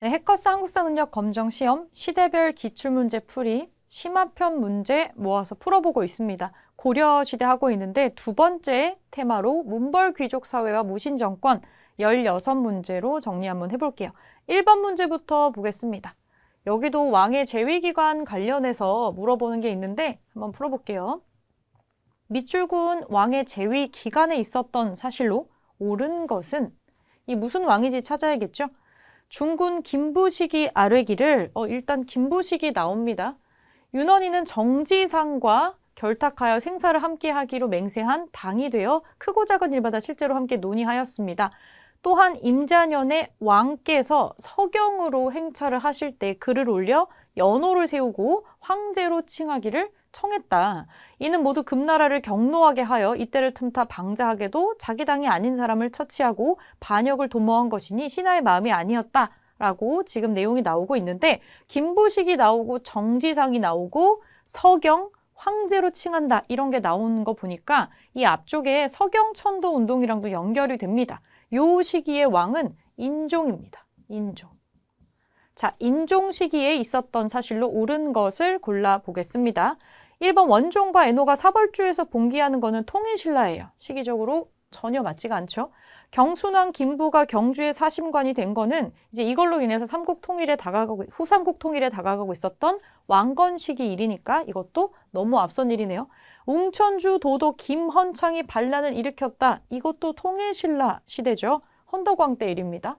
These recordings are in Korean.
네, 해커스 한국사능력 검정 시험 시대별 기출문제 풀이 심화편 문제 모아서 풀어보고 있습니다. 고려시대 하고 있는데 두 번째 테마로 문벌 귀족 사회와 무신 정권 16문제로 정리 한번 해볼게요. 1번 문제부터 보겠습니다. 여기도 왕의 재위기관 관련해서 물어보는 게 있는데 한번 풀어볼게요. 밑줄군 왕의 재위 기간에 있었던 사실로 옳은 것은 이 무슨 왕이지 찾아야겠죠? 중군 김부식이 아뢰기를 어, 일단 김부식이 나옵니다. 윤원이는 정지상과 결탁하여 생사를 함께 하기로 맹세한 당이 되어 크고 작은 일마다 실제로 함께 논의하였습니다. 또한 임자년의 왕께서 서경으로 행차를 하실 때 글을 올려 연호를 세우고 황제로 칭하기를 청했다. 이는 모두 금나라를 경노하게 하여 이때를 틈타 방자하게도 자기 당이 아닌 사람을 처치하고 반역을 도모한 것이니 신하의 마음이 아니었다. 라고 지금 내용이 나오고 있는데 김보식이 나오고 정지상이 나오고 서경, 황제로 칭한다 이런 게 나오는 거 보니까 이 앞쪽에 서경천도 운동이랑도 연결이 됩니다. 요 시기의 왕은 인종입니다. 인종. 자, 인종 시기에 있었던 사실로 옳은 것을 골라보겠습니다. 1번 원종과 애노가 사벌주에서 봉기하는 것은 통일신라예요. 시기적으로 전혀 맞지가 않죠. 경순왕 김부가 경주의 사심관이 된 거는 이제 이걸로 인해서 삼국 통일에 다가가고 후삼국 통일에 다가가고 있었던 왕건 시기 일이니까 이것도 너무 앞선 일이네요. 웅천주 도도 김헌창이 반란을 일으켰다. 이것도 통일신라 시대죠. 헌덕왕 때 일입니다.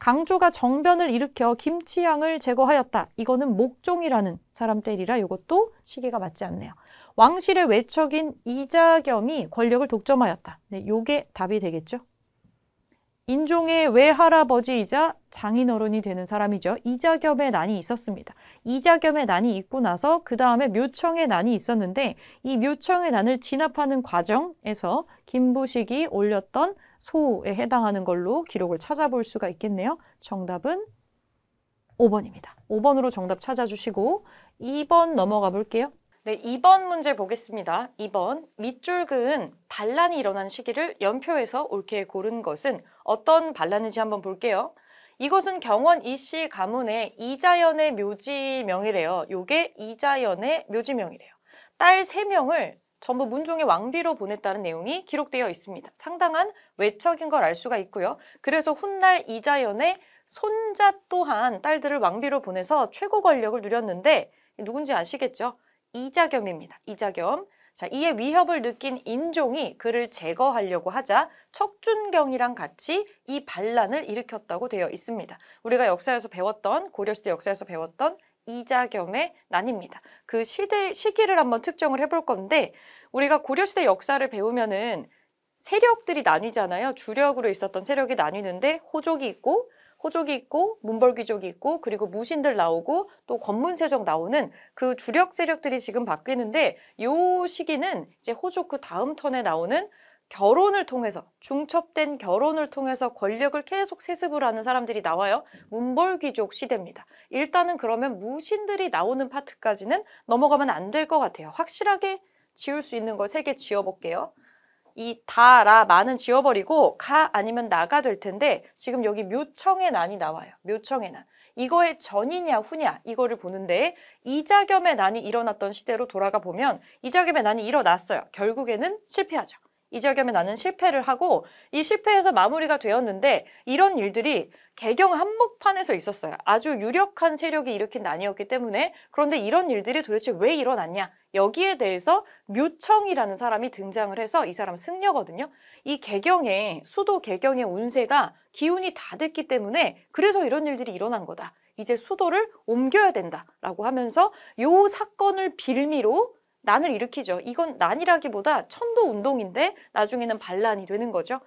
강조가 정변을 일으켜 김치향을 제거하였다. 이거는 목종이라는 사람 때리라. 이것도 시기가 맞지 않네요. 왕실의 외척인 이자겸이 권력을 독점하였다. 네, 요게 답이 되겠죠. 인종의 외할아버지이자 장인어른이 되는 사람이죠. 이자겸의 난이 있었습니다. 이자겸의 난이 있고 나서 그 다음에 묘청의 난이 있었는데 이 묘청의 난을 진압하는 과정에서 김부식이 올렸던 소에 해당하는 걸로 기록을 찾아볼 수가 있겠네요. 정답은 5번입니다. 5번으로 정답 찾아주시고 2번 넘어가 볼게요. 네, 2번 문제 보겠습니다. 2번 밑줄 그은 반란이 일어난 시기를 연표에서 옳게 고른 것은 어떤 반란인지 한번 볼게요. 이것은 경원 이씨 가문의 이자연의 묘지명이래요. 요게 이자연의 묘지명이래요. 딸3명을 전부 문종의 왕비로 보냈다는 내용이 기록되어 있습니다. 상당한 외척인 걸 알 수가 있고요. 그래서 훗날 이자연의 손자 또한 딸들을 왕비로 보내서 최고 권력을 누렸는데 누군지 아시겠죠? 이자겸입니다. 이자겸. 자, 이에 위협을 느낀 인종이 그를 제거하려고 하자 척준경이랑 같이 이 반란을 일으켰다고 되어 있습니다. 우리가 역사에서 배웠던 고려시대 역사에서 배웠던 이자겸의 난입니다. 그 시대, 시기를 한번 특정을 해볼 건데 우리가 고려시대 역사를 배우면은 세력들이 나뉘잖아요. 주력으로 있었던 세력이 나뉘는데 호족이 있고 호족이 있고 문벌귀족이 있고 그리고 무신들 나오고 또 권문세족 나오는 그 주력 세력들이 지금 바뀌는데 요 시기는 이제 호족 그 다음 턴에 나오는 결혼을 통해서 중첩된 결혼을 통해서 권력을 계속 세습을 하는 사람들이 나와요. 문벌귀족 시대입니다. 일단은 그러면 무신들이 나오는 파트까지는 넘어가면 안 될 것 같아요. 확실하게 지울 수 있는 거 세 개 지워볼게요. 이 다 라 많은 지워버리고 가 아니면 나가 될 텐데 지금 여기 묘청의 난이 나와요. 묘청의 난. 이거의 전이냐 후냐 이거를 보는데 이자겸의 난이 일어났던 시대로 돌아가 보면 이자겸의 난이 일어났어요. 결국에는 실패하죠. 이지역겸에 나는 실패를 하고 이 실패에서 마무리가 되었는데 이런 일들이 개경 한복판에서 있었어요. 아주 유력한 세력이 일으킨 난이었기 때문에 그런데 이런 일들이 도대체 왜 일어났냐 여기에 대해서 묘청이라는 사람이 등장을 해서 이 사람 승려거든요. 이개경에 수도 개경의 운세가 기운이 다 됐기 때문에 그래서 이런 일들이 일어난 거다. 이제 수도를 옮겨야 된다라고 하면서 요 사건을 빌미로 난을 일으키죠. 이건 난이라기보다 천도 운동인데 나중에는 반란이 되는 거죠.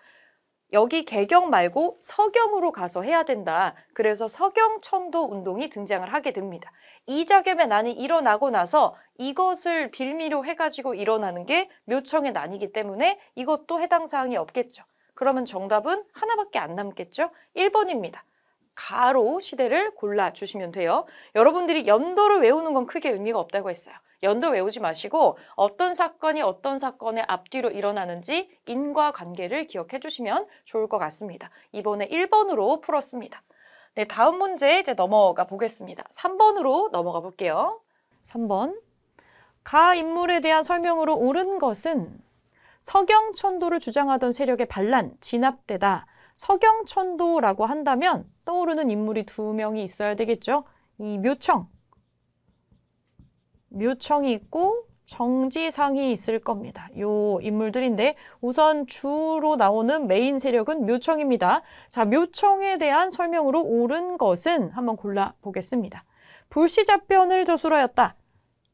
여기 개경 말고 서경으로 가서 해야 된다. 그래서 서경 천도 운동이 등장을 하게 됩니다. 이자겸의 난이 일어나고 나서 이것을 빌미로 해가지고 일어나는 게 묘청의 난이기 때문에 이것도 해당 사항이 없겠죠. 그러면 정답은 하나밖에 안 남겠죠? 1번입니다. 가로 시대를 골라주시면 돼요. 여러분들이 연도를 외우는 건 크게 의미가 없다고 했어요. 연도 외우지 마시고 어떤 사건이 어떤 사건의 앞뒤로 일어나는지 인과관계를 기억해 주시면 좋을 것 같습니다. 이번에 1번으로 풀었습니다. 네, 다음 문제 이제 넘어가 보겠습니다. 3번으로 넘어가 볼게요. 3번. 가 인물에 대한 설명으로 옳은 것은 서경천도를 주장하던 세력의 반란, 진압되다. 서경천도라고 한다면 떠오르는 인물이 두 명이 있어야 되겠죠. 이 묘청, 묘청이 있고 정지상이 있을 겁니다. 요 인물들인데 우선 주로 나오는 메인 세력은 묘청입니다. 자, 묘청에 대한 설명으로 옳은 것은 한번 골라보겠습니다. 불시자변을 저술하였다.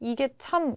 이게 참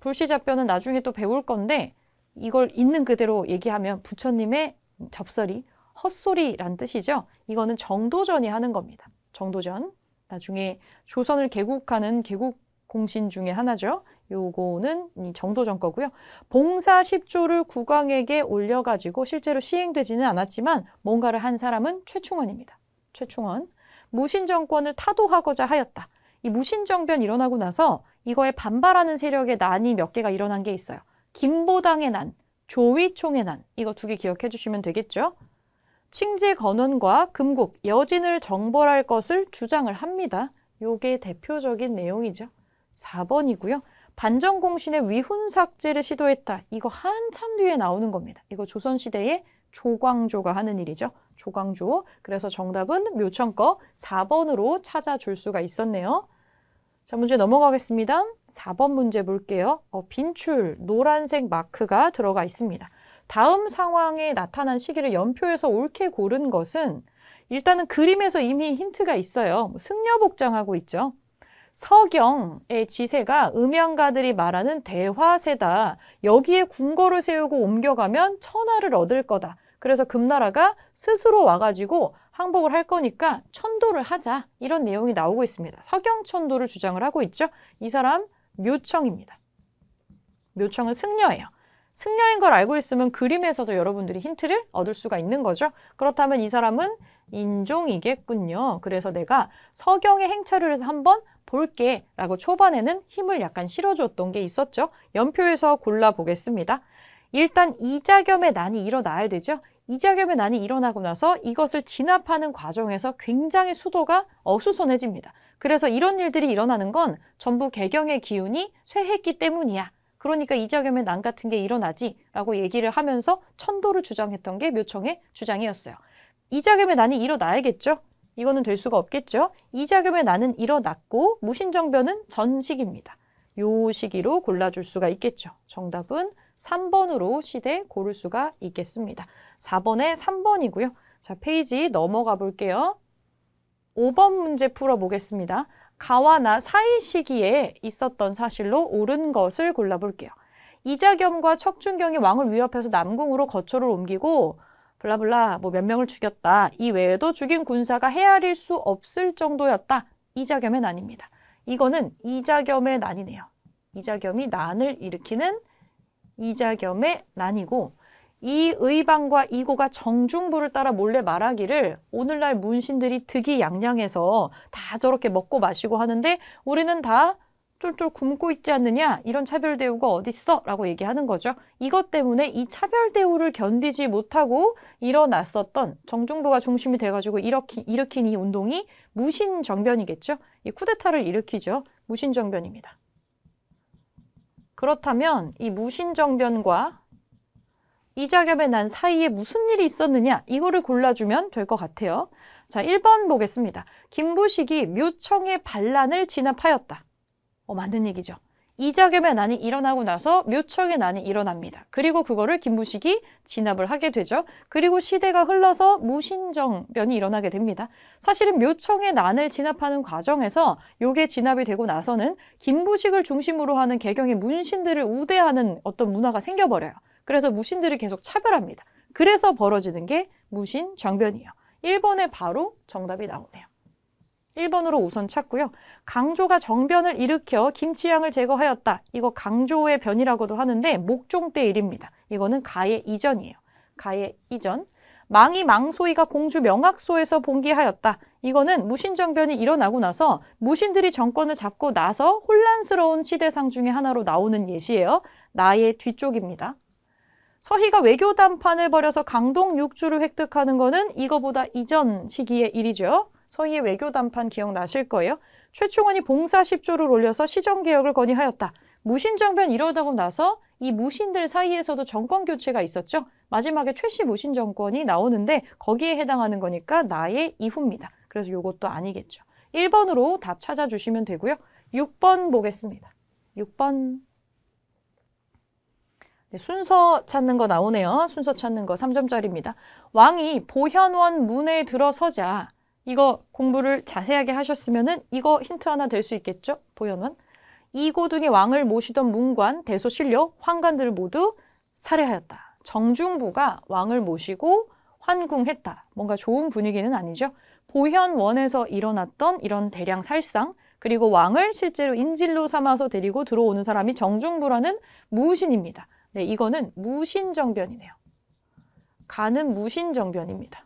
불시자변은 나중에 또 배울 건데 이걸 있는 그대로 얘기하면 부처님의 접설이 헛소리란 뜻이죠. 이거는 정도전이 하는 겁니다. 정도전. 나중에 조선을 개국하는 개국 공신 중에 하나죠. 요거는 이 정도전 거고요. 봉사 10조를 국왕에게 올려가지고 실제로 시행되지는 않았지만 뭔가를 한 사람은 최충원입니다. 최충원. 무신정권을 타도하고자 하였다. 이 무신정변 일어나고 나서 이거에 반발하는 세력의 난이 몇 개가 일어난 게 있어요. 김보당의 난, 조위총의 난. 이거 두 개 기억해 주시면 되겠죠. 칭지 건원과 금국, 여진을 정벌할 것을 주장을 합니다. 요게 대표적인 내용이죠. 4번이고요. 반정공신의 위훈삭제를 시도했다. 이거 한참 뒤에 나오는 겁니다. 이거 조선시대의 조광조가 하는 일이죠. 조광조. 그래서 정답은 묘천거 4번으로 찾아줄 수가 있었네요. 자, 문제 넘어가겠습니다. 4번 문제 볼게요. 어, 빈출, 노란색 마크가 들어가 있습니다. 다음 상황에 나타난 시기를 연표에서 옳게 고른 것은 일단은 그림에서 이미 힌트가 있어요. 뭐 승려 복장하고 있죠. 서경의 지세가 음양가들이 말하는 대화세다. 여기에 궁궐을 세우고 옮겨가면 천하를 얻을 거다. 그래서 금나라가 스스로 와가지고 항복을 할 거니까 천도를 하자 이런 내용이 나오고 있습니다. 서경천도를 주장을 하고 있죠. 이 사람 묘청입니다. 묘청은 승려예요. 승려인 걸 알고 있으면 그림에서도 여러분들이 힌트를 얻을 수가 있는 거죠. 그렇다면 이 사람은 인종이겠군요. 그래서 내가 서경의 행차를 해서 한번 볼게 라고 초반에는 힘을 약간 실어줬던 게 있었죠. 연표에서 골라보겠습니다. 일단 이자겸의 난이 일어나야 되죠. 이자겸의 난이 일어나고 나서 이것을 진압하는 과정에서 굉장히 수도가 어수선해집니다. 그래서 이런 일들이 일어나는 건 전부 개경의 기운이 쇠했기 때문이야. 그러니까 이자겸의 난 같은 게 일어나지 라고 얘기를 하면서 천도를 주장했던 게 묘청의 주장이었어요. 이자겸의 난이 일어나야겠죠. 이거는 될 수가 없겠죠. 이자금에 나는 일어났고 무신정변은 전식입니다. 요 시기로 골라줄 수가 있겠죠. 정답은 3번으로 시대 고를 수가 있겠습니다. 4번에 3번이고요. 자, 페이지 넘어가 볼게요. 5번 문제 풀어보겠습니다. 가와 나 사이 시기에 있었던 사실로 옳은 것을 골라볼게요. 이자겸과 척준경이 왕을 위협해서 남궁으로 거처를 옮기고 블라블라 뭐 몇 명을 죽였다. 이 외에도 죽인 군사가 헤아릴 수 없을 정도였다. 이자겸의 난입니다. 이거는 이자겸의 난이네요. 이자겸이 난을 일으키는 이자겸의 난이고 이 의방과 이고가 정중부를 따라 몰래 말하기를 오늘날 문신들이 득이 양양해서 다 저렇게 먹고 마시고 하는데 우리는 다 쫄쫄 굶고 있지 않느냐 이런 차별 대우가 어딨어 라고 얘기하는 거죠. 이것 때문에 이 차별 대우를 견디지 못하고 일어났었던 정중부가 중심이 돼가지고 일으키, 일으킨 이 운동이 무신정변이겠죠. 이 쿠데타를 일으키죠. 무신정변입니다. 그렇다면 이 무신정변과 이자겸의 난 사이에 무슨 일이 있었느냐 이거를 골라주면 될 것 같아요. 자, 1번 보겠습니다. 김부식이 묘청의 반란을 진압하였다. 어, 맞는 얘기죠. 이자겸의 난이 일어나고 나서 묘청의 난이 일어납니다. 그리고 그거를 김무식이 진압을 하게 되죠. 그리고 시대가 흘러서 무신정변이 일어나게 됩니다. 사실은 묘청의 난을 진압하는 과정에서 요게 진압이 되고 나서는 김무식을 중심으로 하는 개경의 문신들을 우대하는 어떤 문화가 생겨버려요. 그래서 무신들을 계속 차별합니다. 그래서 벌어지는 게 무신정변이에요. 1번에 바로 정답이 나오네요. 1번으로 우선 찾고요. 강조가 정변을 일으켜 김치향을 제거하였다. 이거 강조의 변이라고도 하는데 목종 때 일입니다. 이거는 가의 이전이에요. 가의 이전. 망이 망소이가 공주 명학소에서 봉기하였다. 이거는 무신정변이 일어나고 나서 무신들이 정권을 잡고 나서 혼란스러운 시대상 중에 하나로 나오는 예시예요. 나의 뒤쪽입니다. 서희가 외교 담판을 벌여서 강동 육주를 획득하는 것은 이거보다 이전 시기의 일이죠. 서희의 외교 담판 기억나실 거예요. 최충원이 봉사 10조를 올려서 시정개혁을 건의하였다. 무신정변 이러다고 나서 이 무신들 사이에서도 정권 교체가 있었죠. 마지막에 최씨 무신 정권이 나오는데 거기에 해당하는 거니까 나의 이후입니다. 그래서 이것도 아니겠죠. 1번으로 답 찾아주시면 되고요. 6번 보겠습니다. 6번 네, 순서 찾는 거 나오네요. 순서 찾는 거 3점짜리입니다. 왕이 보현원 문에 들어서자 이거 공부를 자세하게 하셨으면은 이거 힌트 하나 될 수 있겠죠? 보현원. 이고등의 왕을 모시던 문관, 대소신료, 환관들을 모두 살해하였다. 정중부가 왕을 모시고 환궁했다. 뭔가 좋은 분위기는 아니죠. 보현원에서 일어났던 이런 대량 살상, 그리고 왕을 실제로 인질로 삼아서 데리고 들어오는 사람이 정중부라는 무신입니다. 네, 이거는 무신정변이네요. 가는 무신정변입니다.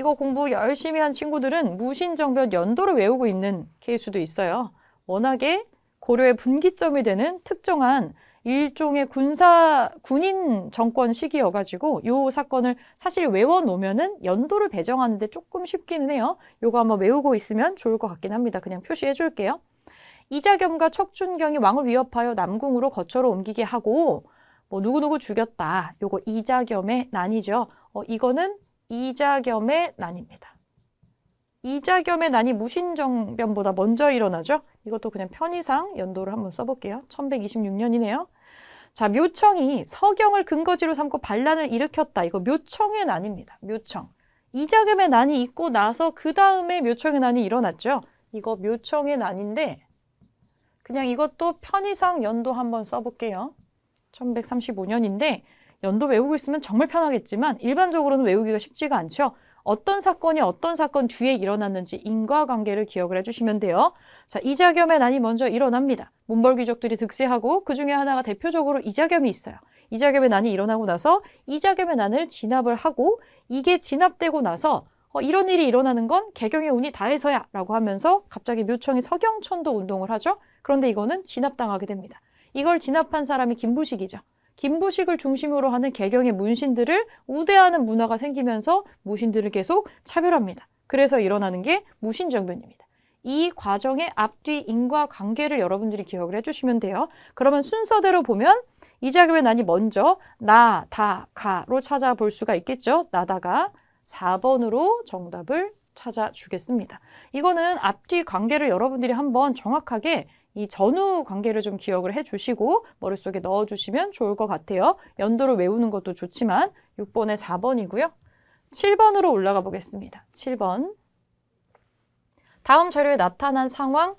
이거 공부 열심히 한 친구들은 무신정변 연도를 외우고 있는 케이스도 있어요. 워낙에 고려의 분기점이 되는 특정한 일종의 군사 군인 정권 시기여가지고 요 사건을 사실 외워놓으면은 연도를 배정하는데 조금 쉽기는 해요. 요거 한번 외우고 있으면 좋을 것 같긴 합니다. 그냥 표시해줄게요. 이자겸과 척준경이 왕을 위협하여 남궁으로 거처로 옮기게 하고 뭐 누구누구 죽였다. 요거 이자겸의 난이죠. 어, 이거는 이자겸의 난입니다. 이자겸의 난이 무신정변보다 먼저 일어나죠. 이것도 그냥 편의상 연도를 한번 써볼게요. 1126년이네요. 자, 묘청이 서경을 근거지로 삼고 반란을 일으켰다. 이거 묘청의 난입니다. 묘청. 이자겸의 난이 있고 나서 그 다음에 묘청의 난이 일어났죠. 이거 묘청의 난인데 그냥 이것도 편의상 연도 한번 써볼게요. 1135년인데 연도 외우고 있으면 정말 편하겠지만 일반적으로는 외우기가 쉽지가 않죠. 어떤 사건이 어떤 사건 뒤에 일어났는지 인과관계를 기억을 해주시면 돼요. 자, 이자겸의 난이 먼저 일어납니다. 문벌귀족들이 득세하고 그 중에 하나가 대표적으로 이자겸이 있어요. 이자겸의 난이 일어나고 나서 이자겸의 난을 진압을 하고 이게 진압되고 나서 어, 이런 일이 일어나는 건 개경의 운이 다해서야 라고 하면서 갑자기 묘청이 서경천도 운동을 하죠. 그런데 이거는 진압당하게 됩니다. 이걸 진압한 사람이 김부식이죠. 김부식을 중심으로 하는 개경의 문신들을 우대하는 문화가 생기면서 무신들을 계속 차별합니다. 그래서 일어나는 게 무신정변입니다. 이 과정의 앞뒤 인과 관계를 여러분들이 기억을 해주시면 돼요. 그러면 순서대로 보면 이자급의 난이 먼저 나, 다, 가로 찾아볼 수가 있겠죠. 나다가 4번으로 정답을 찾아주겠습니다. 이거는 앞뒤 관계를 여러분들이 한번 정확하게 이 전후 관계를 좀 기억을 해주시고 머릿속에 넣어주시면 좋을 것 같아요. 연도를 외우는 것도 좋지만 6번에 4번이고요. 7번으로 올라가 보겠습니다. 7번 다음 자료에 나타난 상황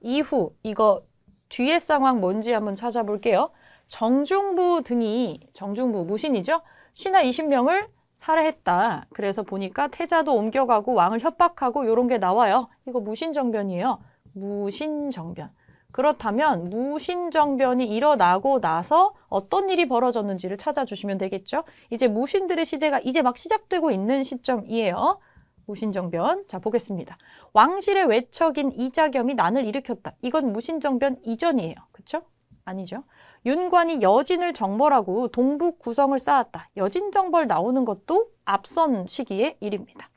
이후 이거 뒤에 상황 뭔지 한번 찾아볼게요. 정중부 등이 정중부 무신이죠. 신하 20명을 살해했다. 그래서 보니까 태자도 옮겨가고 왕을 협박하고 이런 게 나와요. 이거 무신정변이에요. 무신정변. 그렇다면 무신정변이 일어나고 나서 어떤 일이 벌어졌는지를 찾아주시면 되겠죠. 이제 무신들의 시대가 이제 막 시작되고 있는 시점이에요. 무신정변. 자, 보겠습니다. 왕실의 외척인 이자겸이 난을 일으켰다. 이건 무신정변 이전이에요. 그렇죠? 아니죠. 윤관이 여진을 정벌하고 동북 구성을 쌓았다. 여진 정벌 나오는 것도 앞선 시기의 일입니다.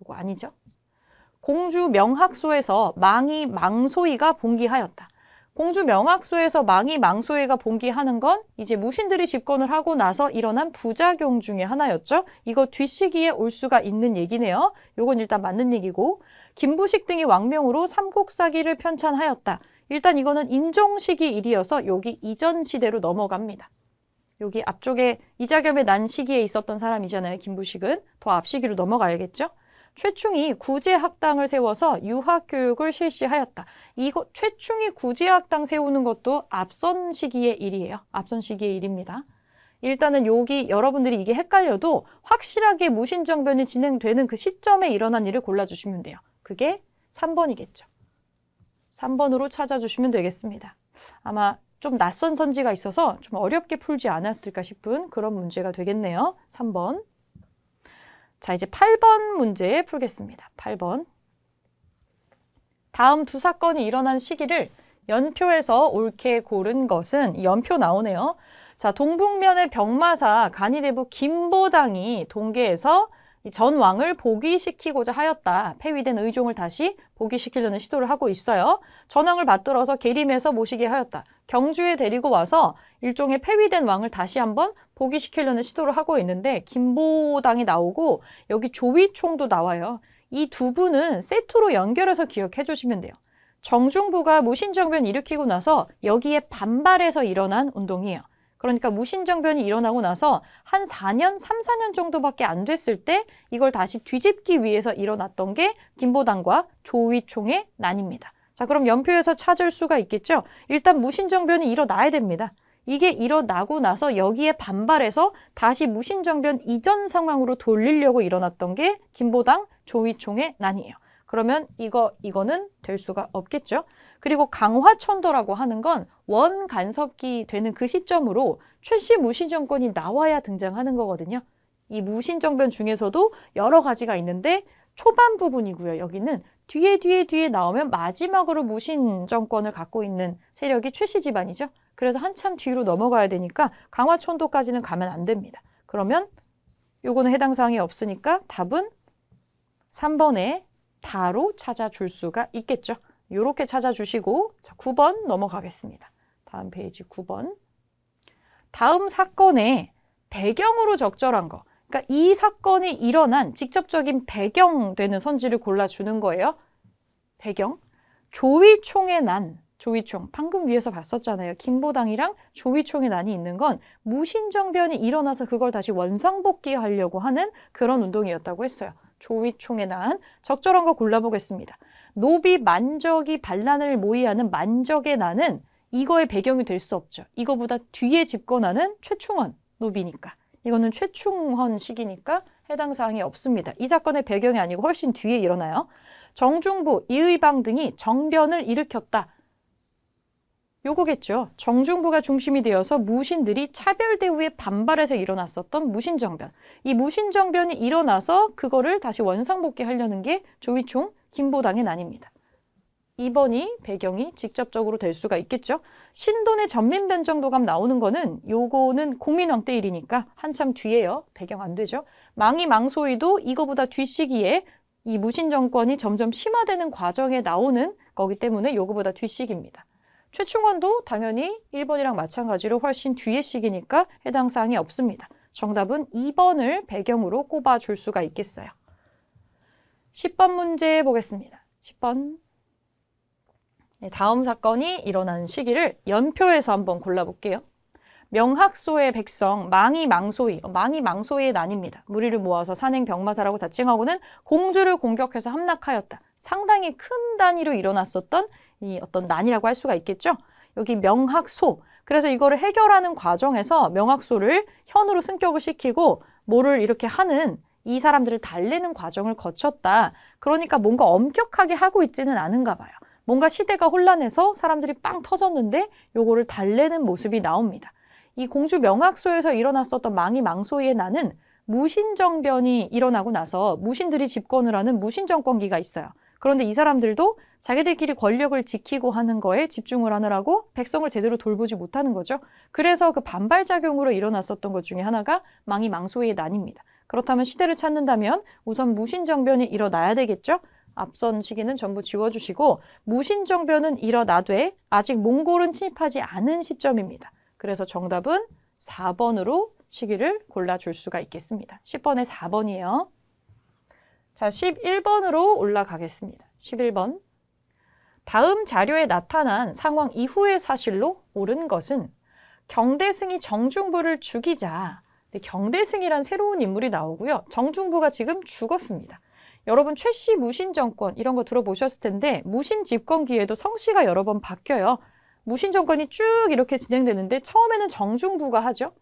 이거 아니죠? 공주 명학소에서 망이 망소이가 봉기하였다. 공주 명학소에서 망이 망소회가 봉기하는 건 이제 무신들이 집권을 하고 나서 일어난 부작용 중의 하나였죠. 이거 뒷시기에 올 수가 있는 얘기네요. 요건 일단 맞는 얘기고 김부식 등이 왕명으로 삼국사기를 편찬하였다. 일단 이거는 인종시기 일이어서 여기 이전 시대로 넘어갑니다. 여기 앞쪽에 이자겸의 난 시기에 있었던 사람이잖아요. 김부식은 더 앞 시기로 넘어가야겠죠. 최충이 구제학당을 세워서 유학교육을 실시하였다. 이거 최충이 구제학당 세우는 것도 앞선 시기의 일이에요. 앞선 시기의 일입니다. 일단은 여기 여러분들이 이게 헷갈려도 확실하게 무신정변이 진행되는 그 시점에 일어난 일을 골라주시면 돼요. 그게 3번이겠죠. 3번으로 찾아주시면 되겠습니다. 아마 좀 낯선 선지가 있어서 좀 어렵게 풀지 않았을까 싶은 그런 문제가 되겠네요. 3번. 자, 이제 8번 문제 풀겠습니다. 8번. 다음 두 사건이 일어난 시기를 연표에서 옳게 고른 것은 연표 나오네요. 자, 동북면의 병마사 간이대부 김보당이 동계에서 전 왕을 복위시키고자 하였다. 폐위된 의종을 다시 복위시키려는 시도를 하고 있어요. 전왕을 받들어서 계림에서 모시게 하였다. 경주에 데리고 와서 일종의 폐위된 왕을 다시 한번 복위시키려는 시도를 하고 있는데 김보당이 나오고 여기 조위총도 나와요. 이 두 분은 세트로 연결해서 기억해 주시면 돼요. 정중부가 무신정변 일으키고 나서 여기에 반발해서 일어난 운동이에요. 그러니까 무신정변이 일어나고 나서 한 4년, 3, 4년 정도밖에 안 됐을 때 이걸 다시 뒤집기 위해서 일어났던 게 김보당과 조위총의 난입니다. 자 그럼 연표에서 찾을 수가 있겠죠. 일단 무신정변이 일어나야 됩니다. 이게 일어나고 나서 여기에 반발해서 다시 무신정변 이전 상황으로 돌리려고 일어났던 게 김보당 조위총의 난이에요. 그러면 이거 이거는 될 수가 없겠죠. 그리고 강화천도라고 하는 건 원간섭기 되는 그 시점으로 최씨 무신정권이 나와야 등장하는 거거든요. 이 무신정변 중에서도 여러 가지가 있는데 초반 부분이고요. 여기는 뒤에 뒤에 뒤에 나오면 마지막으로 무신 정권을 갖고 있는 세력이 최씨 집안이죠. 그래서 한참 뒤로 넘어가야 되니까 강화촌도까지는 가면 안 됩니다. 그러면 요거는 해당 사항이 없으니까 답은 3번에 다로 찾아줄 수가 있겠죠. 요렇게 찾아주시고 자, 9번 넘어가겠습니다. 다음 페이지 9번 다음 사건의 배경으로 적절한 거 그러니까 이 사건이 일어난 직접적인 배경 되는 선지를 골라주는 거예요. 배경. 조위총의 난. 조위총. 방금 위에서 봤었잖아요. 김보당이랑 조위총의 난이 있는 건 무신정변이 일어나서 그걸 다시 원상복귀하려고 하는 그런 운동이었다고 했어요. 조위총의 난. 적절한 거 골라보겠습니다. 노비 만적이 반란을 모의하는 만적의 난은 이거의 배경이 될 수 없죠. 이거보다 뒤에 집권하는 최충원 노비니까. 이거는 최충헌 시기니까 해당 사항이 없습니다. 이 사건의 배경이 아니고 훨씬 뒤에 일어나요. 정중부, 이의방 등이 정변을 일으켰다. 요거겠죠. 정중부가 중심이 되어서 무신들이 차별 대우에 반발해서 일어났었던 무신정변. 이 무신정변이 일어나서 그거를 다시 원상복귀하려는 게 조위총 김보당의 난입니다. 2번이 배경이 직접적으로 될 수가 있겠죠. 신돈의 전민 변정도감 나오는 거는 요거는 공민왕 때 일이니까 한참 뒤에요. 배경 안 되죠. 망이 망소이도 이거보다 뒤 시기에 이 무신 정권이 점점 심화되는 과정에 나오는 거기 때문에 요거보다 뒤 시기입니다. 최충원도 당연히 1번이랑 마찬가지로 훨씬 뒤의 시기니까 해당 사항이 없습니다. 정답은 2번을 배경으로 꼽아줄 수가 있겠어요. 10번 문제 보겠습니다. 10번 네, 다음 사건이 일어난 시기를 연표에서 한번 골라볼게요. 명학소의 백성 망이 망소이 어, 망이 망소이의 난입니다. 무리를 모아서 산행 병마사라고 자칭하고는 공주를 공격해서 함락하였다. 상당히 큰 단위로 일어났었던 이 어떤 난이라고 할 수가 있겠죠. 여기 명학소 그래서 이거를 해결하는 과정에서 명학소를 현으로 승격을 시키고 뭐를 이렇게 하는 이 사람들을 달래는 과정을 거쳤다. 그러니까 뭔가 엄격하게 하고 있지는 않은가 봐요. 뭔가 시대가 혼란해서 사람들이 빵 터졌는데 요거를 달래는 모습이 나옵니다. 이 공주 명학소에서 일어났었던 망이 망소의 나는 무신정변이 일어나고 나서 무신들이 집권을 하는 무신정권기가 있어요. 그런데 이 사람들도 자기들끼리 권력을 지키고 하는 거에 집중을 하느라고 백성을 제대로 돌보지 못하는 거죠. 그래서 그 반발작용으로 일어났었던 것 중에 하나가 망이 망소의 난입니다. 그렇다면 시대를 찾는다면 우선 무신정변이 일어나야 되겠죠? 앞선 시기는 전부 지워주시고 무신정변은 일어나되 아직 몽골은 침입하지 않은 시점입니다. 그래서 정답은 4번으로 시기를 골라줄 수가 있겠습니다. 10번에 4번이에요. 자, 11번으로 올라가겠습니다. 11번. 다음 자료에 나타난 상황 이후의 사실로 옳은 것은 경대승이 정중부를 죽이자 경대승이란 새로운 인물이 나오고요. 정중부가 지금 죽었습니다. 여러분 최씨 무신 정권 이런 거 들어보셨을 텐데 무신 집권기에도 성씨가 여러 번 바뀌어요. 무신 정권이 쭉 이렇게 진행되는데 처음에는 정중부가 하죠.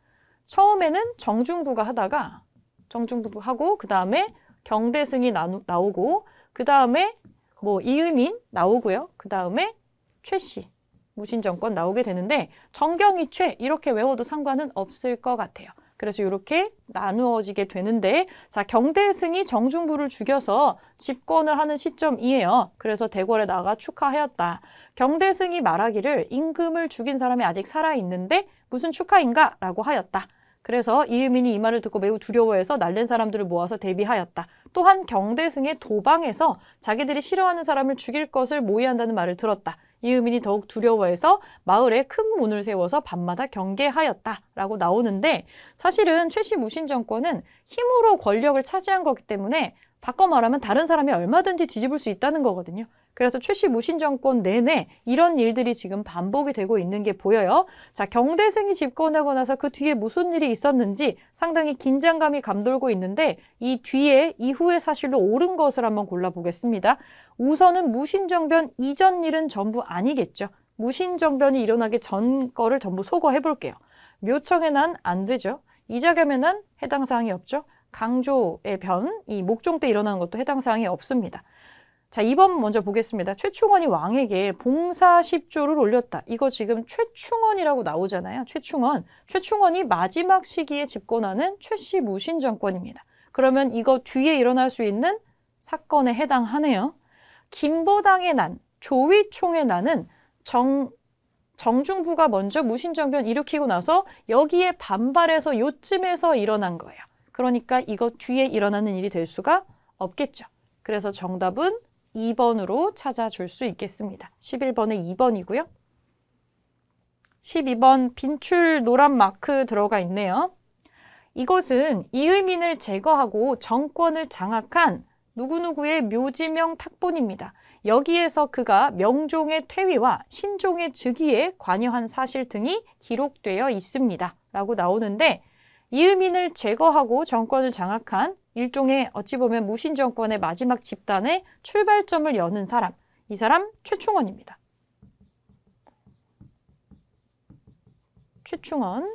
처음에는 정중부가 하다가 정중부도 하고 그 다음에 경대승이 나오고 그 다음에 뭐 이음인 나오고요. 그 다음에 최씨 무신 정권 나오게 되는데 정경이 최 이렇게 외워도 상관은 없을 것 같아요. 그래서 이렇게 나누어지게 되는데 자 경대승이 정중부를 죽여서 집권을 하는 시점이에요. 그래서 대궐에 나가 축하하였다. 경대승이 말하기를 임금을 죽인 사람이 아직 살아있는데 무슨 축하인가? 라고 하였다. 그래서 이음민이이 말을 듣고 매우 두려워해서 날린 사람들을 모아서 대비하였다. 또한 경대승의 도방에서 자기들이 싫어하는 사람을 죽일 것을 모의한다는 말을 들었다. 이음인이 더욱 두려워해서 마을에 큰 문을 세워서 밤마다 경계하였다라고 나오는데 사실은 최씨 무신 정권은 힘으로 권력을 차지한 거기 때문에 바꿔 말하면 다른 사람이 얼마든지 뒤집을 수 있다는 거거든요. 그래서 최씨 무신 정권 내내 이런 일들이 지금 반복이 되고 있는 게 보여요. 자, 경대생이 집권하고 나서 그 뒤에 무슨 일이 있었는지 상당히 긴장감이 감돌고 있는데 이 뒤에 이후의 사실로 옳은 것을 한번 골라보겠습니다. 우선은 무신정변 이전 일은 전부 아니겠죠. 무신정변이 일어나기 전 거를 전부 소거해 볼게요. 묘청에난 안 되죠. 이자겸에난 해당 사항이 없죠. 강조의 변, 이 목종 때일어나는 것도 해당 사항이 없습니다. 자, 2번 먼저 보겠습니다. 최충원이 왕에게 봉사 10조를 올렸다. 이거 지금 최충원이라고 나오잖아요. 최충원. 최충원이 마지막 시기에 집권하는 최씨 무신 정권입니다. 그러면 이거 뒤에 일어날 수 있는 사건에 해당하네요. 김보당의 난, 조위총의 난은 정, 정중부가 먼저 무신정변 일으키고 나서 여기에 반발해서 요쯤에서 일어난 거예요. 그러니까 이거 뒤에 일어나는 일이 될 수가 없겠죠. 그래서 정답은 2번으로 찾아줄 수 있겠습니다. 11번에 2번이고요. 12번 빈출 노란 마크 들어가 있네요. 이것은 이의민을 제거하고 정권을 장악한 누구누구의 묘지명 탁본입니다. 여기에서 그가 명종의 퇴위와 신종의 즉위에 관여한 사실 등이 기록되어 있습니다. 라고 나오는데 이의민을 제거하고 정권을 장악한 일종의 어찌 보면 무신 정권의 마지막 집단의 출발점을 여는 사람. 이 사람 최충원입니다. 최충원.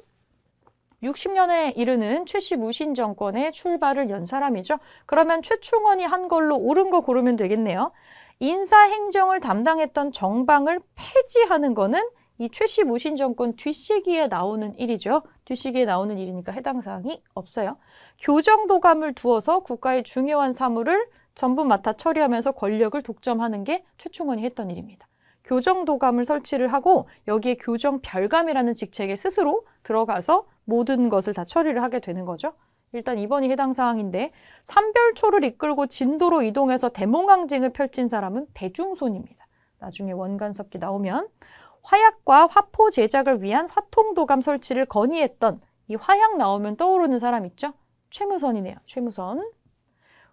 60년에 이르는 최씨 무신 정권의 출발을 연 사람이죠. 그러면 최충원이 한 걸로 옳은 거 고르면 되겠네요. 인사행정을 담당했던 정방을 폐지하는 거는 이 최씨 무신 정권 뒷시기에 나오는 일이죠. 뒷시기에 나오는 일이니까 해당 사항이 없어요. 교정도감을 두어서 국가의 중요한 사물을 전부 맡아 처리하면서 권력을 독점하는 게 최충원이 했던 일입니다. 교정도감을 설치를 하고 여기에 교정별감이라는 직책에 스스로 들어가서 모든 것을 다 처리를 하게 되는 거죠. 일단 이번이 해당 사항인데 삼별초를 이끌고 진도로 이동해서 대몽항쟁을 펼친 사람은 대중손입니다 나중에 원간섭기 나오면 화약과 화포 제작을 위한 화통도감 설치를 건의했던 이 화약 나오면 떠오르는 사람 있죠? 최무선이네요. 최무선.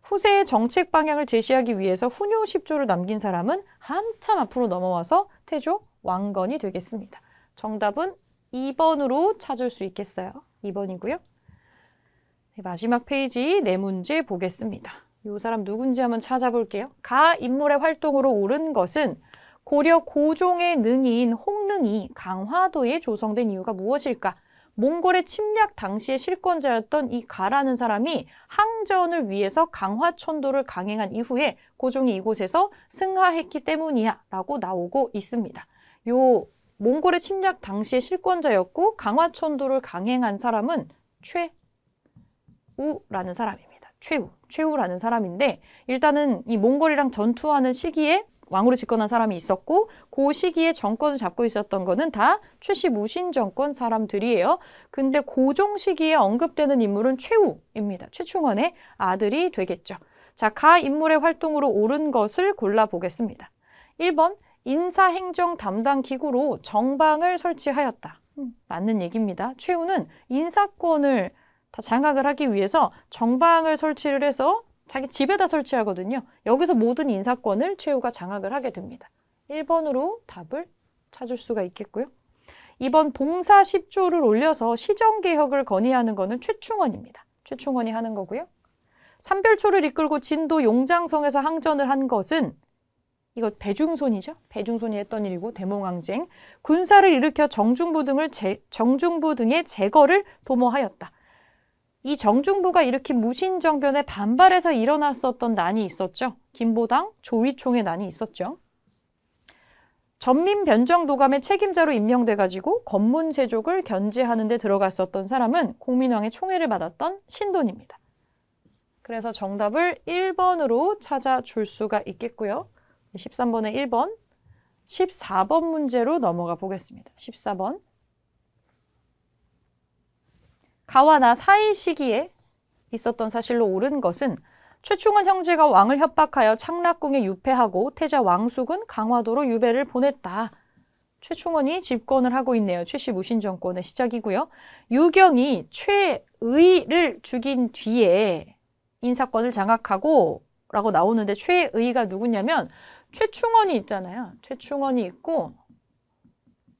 후세의 정책 방향을 제시하기 위해서 훈요 10조를 남긴 사람은 한참 앞으로 넘어와서 태조 왕건이 되겠습니다. 정답은 2번으로 찾을 수 있겠어요. 2번이고요. 마지막 페이지 네 문제 보겠습니다. 이 사람 누군지 한번 찾아볼게요. 가 인물의 활동으로 옳은 것은 고려 고종의 능인 홍릉이 강화도에 조성된 이유가 무엇일까? 몽골의 침략 당시의 실권자였던 이 가라는 사람이 항전을 위해서 강화천도를 강행한 이후에 고종이 이곳에서 승하했기 때문이야 라고 나오고 있습니다. 요 몽골의 침략 당시의 실권자였고 강화천도를 강행한 사람은 최우라는 사람입니다. 최우, 최우라는 사람인데 일단은 이 몽골이랑 전투하는 시기에 왕으로 집권한 사람이 있었고 그 시기에 정권을 잡고 있었던 거는 다 최씨 무신 정권 사람들이에요. 근데 고종 시기에 언급되는 인물은 최우입니다. 최충원의 아들이 되겠죠. 자, 가 인물의 활동으로 옳은 것을 골라보겠습니다. 1번 인사행정 담당 기구로 정방을 설치하였다. 음, 맞는 얘기입니다. 최우는 인사권을 다 장악을 하기 위해서 정방을 설치를 해서 자기 집에다 설치하거든요. 여기서 모든 인사권을 최우가 장악을 하게 됩니다. 1번으로 답을 찾을 수가 있겠고요. 2번 봉사 10조를 올려서 시정개혁을 건의하는 것은 최충원입니다. 최충원이 하는 거고요. 삼별초를 이끌고 진도 용장성에서 항전을 한 것은 이거 배중손이죠. 배중손이 했던 일이고 대몽항쟁. 군사를 일으켜 정중부 등을 제, 정중부 등의 제거를 도모하였다. 이 정중부가 일으킨 무신정변에 반발해서 일어났었던 난이 있었죠. 김보당, 조위총의 난이 있었죠. 전민변정도감의 책임자로 임명돼가지고 권문세족을 견제하는 데 들어갔었던 사람은 공민왕의 총애를 받았던 신돈입니다. 그래서 정답을 1번으로 찾아줄 수가 있겠고요. 13번에 1번, 14번 문제로 넘어가 보겠습니다. 14번. 가와 나 사이 시기에 있었던 사실로 옳은 것은 최충원 형제가 왕을 협박하여 창락궁에 유폐하고 태자 왕숙은 강화도로 유배를 보냈다. 최충원이 집권을 하고 있네요. 최씨 무신 정권의 시작이고요. 유경이 최의를 죽인 뒤에 인사권을 장악하고 라고 나오는데 최의가 누구냐면 최충원이 있잖아요. 최충원이 있고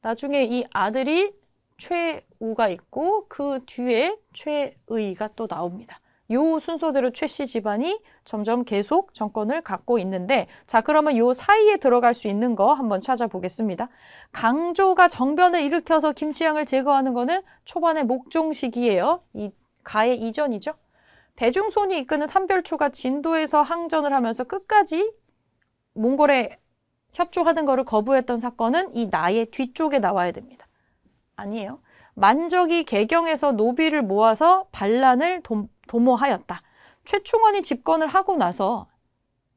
나중에 이 아들이 최우가 있고 그 뒤에 최의가 또 나옵니다. 요 순서대로 최씨 집안이 점점 계속 정권을 갖고 있는데 자 그러면 요 사이에 들어갈 수 있는 거 한번 찾아보겠습니다. 강조가 정변을 일으켜서 김치향을 제거하는 거는 초반의 목종 시기예요. 이가의 이전이죠. 대중손이 이끄는 삼별초가 진도에서 항전을 하면서 끝까지 몽골에 협조하는 거를 거부했던 사건은 이 나의 뒤쪽에 나와야 됩니다. 아니에요. 만적이 개경에서 노비를 모아서 반란을 도, 모하였다 최충원이 집권을 하고 나서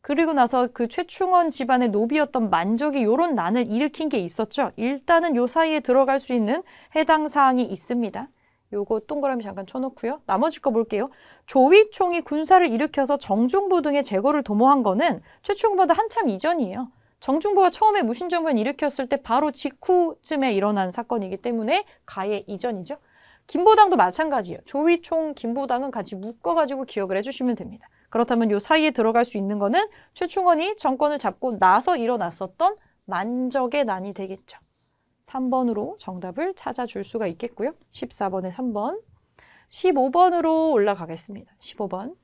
그리고 나서 그 최충원 집안의 노비였던 만족이 요런 난을 일으킨 게 있었죠. 일단은 요 사이에 들어갈 수 있는 해당 사항이 있습니다. 요거 동그라미 잠깐 쳐놓고요. 나머지 거 볼게요. 조위총이 군사를 일으켜서 정중부 등의 제거를 도모한 거는 최충보다 한참 이전이에요. 정중부가 처음에 무신정변 일으켰을 때 바로 직후쯤에 일어난 사건이기 때문에 가해 이전이죠. 김보당도 마찬가지예요. 조위총, 김보당은 같이 묶어가지고 기억을 해주시면 됩니다. 그렇다면 요 사이에 들어갈 수 있는 거는 최충원이 정권을 잡고 나서 일어났었던 만적의 난이 되겠죠. 3번으로 정답을 찾아줄 수가 있겠고요. 14번에 3번, 15번으로 올라가겠습니다. 15번.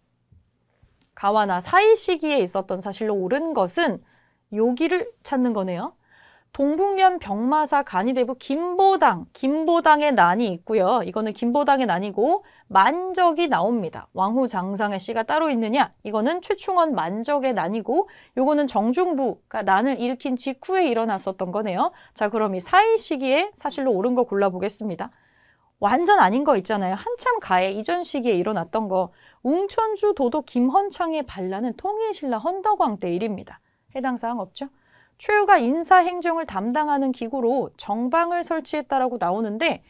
가와나 사이 시기에 있었던 사실로 옳은 것은 요기를 찾는 거네요. 동북면 병마사 간이대부 김보당, 김보당의 난이 있고요. 이거는 김보당의 난이고 만적이 나옵니다. 왕후 장상의 씨가 따로 있느냐? 이거는 최충원 만적의 난이고 요거는 정중부가 난을 일으킨 직후에 일어났었던 거네요. 자 그럼 이 사이 시기에 사실로 옳은 거 골라보겠습니다. 완전 아닌 거 있잖아요. 한참 가해 이전 시기에 일어났던 거 웅천주 도도 김헌창의 반란은 통일신라 헌덕왕 때 일입니다. 해당 사항 없죠? 최후가 인사행정을 담당하는 기구로 정방을 설치했다라고 나오는데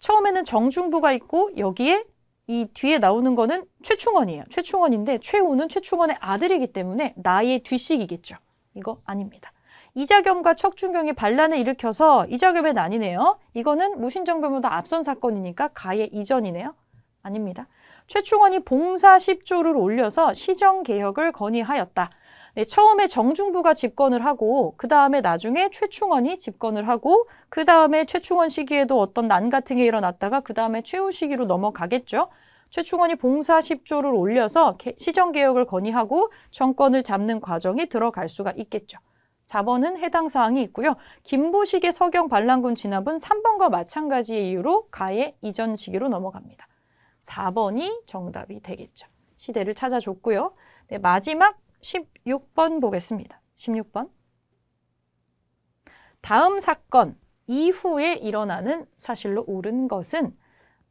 처음에는 정중부가 있고 여기에 이 뒤에 나오는 거는 최충원이에요. 최충원인데 최후는 최충원의 아들이기 때문에 나의 뒤식이겠죠. 이거 아닙니다. 이자겸과 척준경이 반란을 일으켜서 이자겸의 난이네요. 이거는 무신정변보다 앞선 사건이니까 가의 이전이네요. 아닙니다. 최충원이 봉사 10조를 올려서 시정개혁을 건의하였다. 네, 처음에 정중부가 집권을 하고 그 다음에 나중에 최충원이 집권을 하고 그 다음에 최충원 시기에도 어떤 난 같은 게 일어났다가 그 다음에 최후 시기로 넘어가겠죠. 최충원이 봉사 10조를 올려서 시정개혁을 건의하고 정권을 잡는 과정이 들어갈 수가 있겠죠. 4번은 해당 사항이 있고요. 김부식의 서경 반란군 진압은 3번과 마찬가지의 이유로 가해 이전 시기로 넘어갑니다. 4번이 정답이 되겠죠. 시대를 찾아줬고요. 네, 마지막 16번 보겠습니다. 16번. 다음 사건 이후에 일어나는 사실로 옳은 것은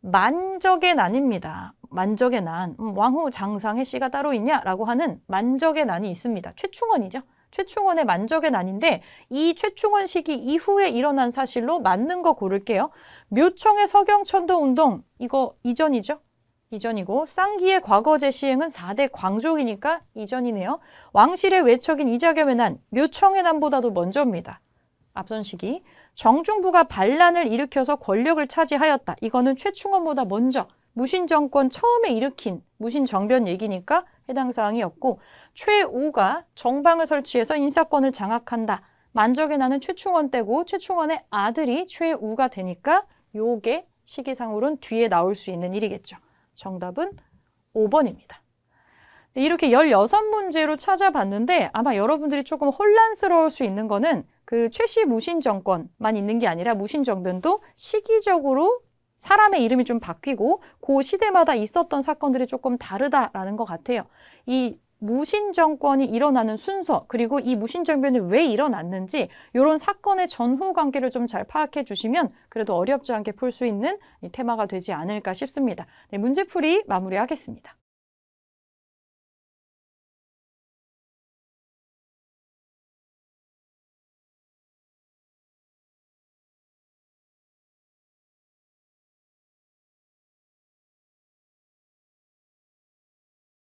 만적의 난입니다. 만적의 난, 음, 왕후 장상의 씨가 따로 있냐라고 하는 만적의 난이 있습니다. 최충원이죠. 최충원의 만적의 난인데 이 최충원 시기 이후에 일어난 사실로 맞는 거 고를게요. 묘청의 서경천도 운동, 이거 이전이죠. 이전이고 쌍기의 과거제 시행은 4대 광종이니까 이전이네요. 왕실의 외척인 이자겸의 난, 묘청의 난보다도 먼저입니다. 앞선 시기 정중부가 반란을 일으켜서 권력을 차지하였다. 이거는 최충원보다 먼저 무신정권 처음에 일으킨 무신정변 얘기니까 해당 사항이었고 최우가 정방을 설치해서 인사권을 장악한다. 만적의 나는 최충원 때고 최충원의 아들이 최우가 되니까 요게 시기상으론 뒤에 나올 수 있는 일이겠죠. 정답은 5번입니다. 이렇게 16문제로 찾아봤는데 아마 여러분들이 조금 혼란스러울 수 있는 거는 그 최씨 무신 정권만 있는 게 아니라 무신 정변도 시기적으로 사람의 이름이 좀 바뀌고 그 시대마다 있었던 사건들이 조금 다르다라는 것 같아요. 이 무신정권이 일어나는 순서 그리고 이 무신정변이 왜 일어났는지 이런 사건의 전후 관계를 좀 잘 파악해 주시면 그래도 어렵지 않게 풀 수 있는 테마가 되지 않을까 싶습니다. 네, 문제풀이 마무리하겠습니다.